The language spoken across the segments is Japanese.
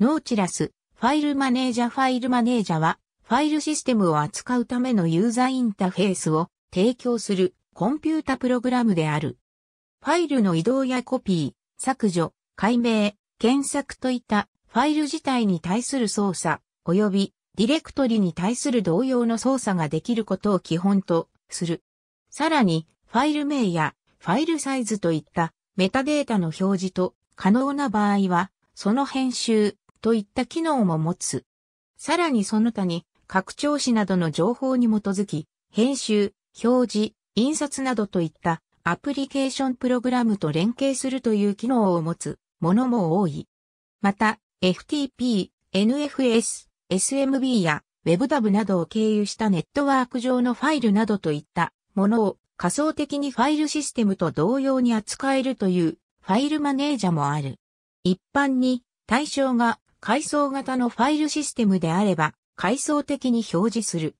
ノーチラス、ファイルマネージャファイルマネージャは、ファイルシステムを扱うためのユーザーインターフェースを提供するコンピュータプログラムである。ファイルの移動やコピー、削除、解明、検索といったファイル自体に対する操作、及びディレクトリに対する同様の操作ができることを基本とする。さらに、ファイル名やファイルサイズといったメタデータの表示と可能な場合は、その編集、といった機能も持つ。さらにその他に、拡張子などの情報に基づき、編集、表示、印刷などといったアプリケーションプログラムと連携するという機能を持つものも多い。また、FTP、NFS、SMB や WebDAV などを経由したネットワーク上のファイルなどといったものを仮想的にファイルシステムと同様に扱えるというファイルマネージャもある。一般に対象が階層型のファイルシステムであれば、階層的に表示する。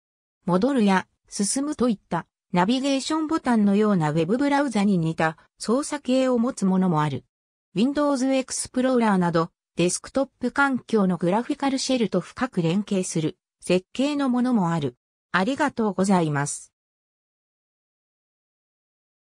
戻るや進むといったナビゲーションボタンのような Web ブラウザに似た操作系を持つものもある。Windows Explorer などデスクトップ環境のグラフィカルシェルと深く連携する設計のものもある。ありがとうございます。